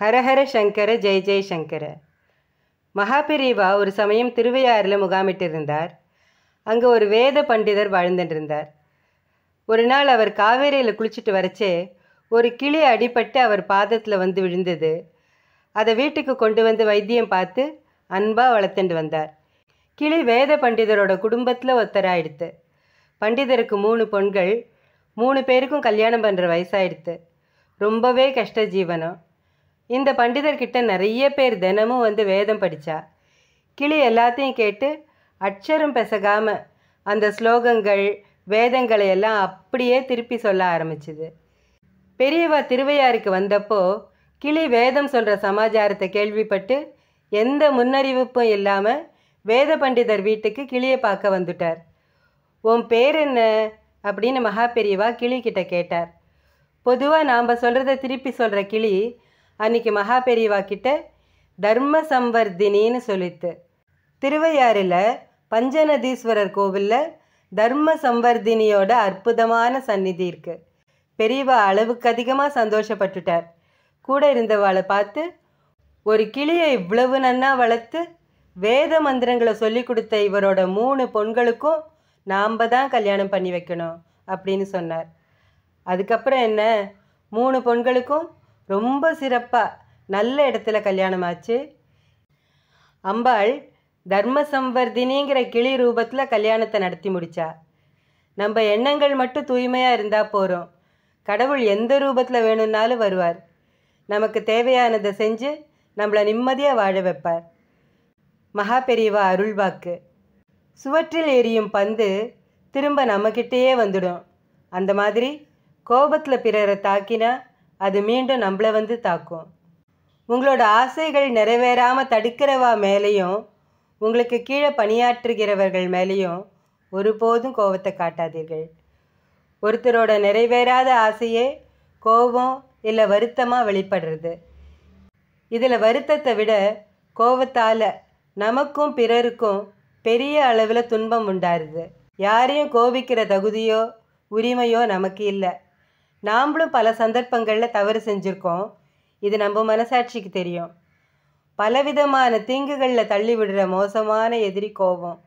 ஹரஹர சங்கர ஜெய் ஜெய் சங்கர மகாபிரிவா ஒரு சமயம் திருவையாறில் முகாமிட்டிருந்தார் அங்கே ஒரு வேத பண்டிதர் வாழ்ந்துட்டிருந்தார் ஒரு நாள் அவர் காவேரியில் குளிச்சுட்டு வரச்சே ஒரு கிளி அடிபட்டு அவர் பாதத்தில் வந்து விழுந்தது அதை வீட்டுக்கு கொண்டு வந்து வைத்தியம் பார்த்து அன்பாக வளர்த்துண்டு வந்தார் கிளி வேத பண்டிதரோட குடும்பத்தில் ஒத்தராயிடுத்து பண்டிதருக்கு மூணு பொண்கள் மூணு பேருக்கும் கல்யாணம் பண்ணுற வயசாயிடுத்து ரொம்பவே கஷ்ட ஜீவனம் இந்த பண்டிதர்கிட்ட நிறைய பேர் தினமும் வந்து வேதம் படித்தா கிளி எல்லாத்தையும் கேட்டு அக்ஷரம் பெசகாமல் அந்த ஸ்லோகங்கள் வேதங்களை எல்லாம் அப்படியே திருப்பி சொல்ல ஆரம்பிச்சுது பெரியவா திருவையாருக்கு வந்தப்போ கிளி வேதம் சொல்கிற சமாச்சாரத்தை கேள்விப்பட்டு எந்த முன்னறிவிப்பும் இல்லாமல் வேத பண்டிதர் வீட்டுக்கு கிளியை பார்க்க வந்துட்டார் உன் பேர் என்ன அப்படின்னு மகா பெரியவா கிளி கிட்ட கேட்டார் பொதுவாக நாம் சொல்கிறத திருப்பி சொல்கிற கிளி அன்னைக்கு மகா பெரியவா கிட்ட தர்ம சம்வர்தினின்னு சொல்லிட்டு திருவையாறில் பஞ்சநதீஸ்வரர் கோவிலில் தர்ம சம்வர்தினியோட அற்புதமான சந்நிதி இருக்கு பெரியவா அளவுக்கு அதிகமாக சந்தோஷப்பட்டுட்டார் கூட இருந்தவாளை பார்த்து ஒரு கிளியை இவ்வளவு நன்னா வளர்த்து வேத மந்திரங்களை சொல்லி கொடுத்த இவரோட மூணு பொண்களுக்கும் நாம் தான் கல்யாணம் பண்ணி வைக்கணும் அப்படின்னு சொன்னார் அதுக்கப்புறம் என்ன மூணு பொண்களுக்கும் ரொம்ப சிறப்பாக நல்ல இடத்துல கல்யாணம் ஆச்சு அம்பாள் தர்ம சம்வர்தினிங்கிற கிளி ரூபத்தில் கல்யாணத்தை நடத்தி முடித்தா நம்ம எண்ணங்கள் மட்டும் தூய்மையாக இருந்தால் போகிறோம் கடவுள் எந்த ரூபத்தில் வேணும்னாலும் வருவார் நமக்கு தேவையானதை செஞ்சு நம்மளை நிம்மதியாக வாழ வைப்பார் மகா பெரியவா அருள்வாக்கு சுவற்றில் எரியும் பந்து திரும்ப நம்மக்கிட்டேயே வந்துடும் அந்த மாதிரி கோபத்தில் பிறரை தாக்கினா அது மீண்டும் நம்மளை வந்து தாக்கும் உங்களோட ஆசைகள் நிறைவேறாமல் தடுக்கிறவா மேலேயும் உங்களுக்கு கீழே பணியாற்றுகிறவர்கள் மேலேயும் ஒருபோதும் கோபத்தை காட்டாதீர்கள் ஒருத்தரோட நிறைவேறாத ஆசையே கோபம் இல்லை வருத்தமாக வெளிப்படுறது இதில் வருத்தத்தை விட கோபத்தால் நமக்கும் பிறருக்கும் பெரிய அளவில் துன்பம் உண்டாருது யாரையும் கோபிக்கிற தகுதியோ உரிமையோ நமக்கு இல்லை நாம்ளும் பல சந்தர்ப்பங்களில் தவறு செஞ்சுருக்கோம் இது நம்ம மனசாட்சிக்கு தெரியும் பலவிதமான தீங்குகளில் தள்ளி விடுற மோசமான எதிரி கோபம்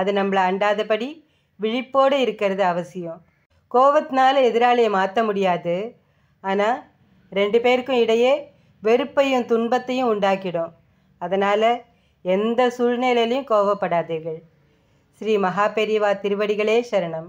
அது நம்மளை அண்டாதபடி விழிப்போடு இருக்கிறது அவசியம் கோபத்தினால எதிராளியை மாற்ற முடியாது ஆனால் ரெண்டு பேருக்கும் இடையே வெறுப்பையும் துன்பத்தையும் உண்டாக்கிடும் அதனால் எந்த சூழ்நிலையிலையும் கோபப்படாதீர்கள் ஸ்ரீ மகாபெரிவா திருவடிகளே சரணம்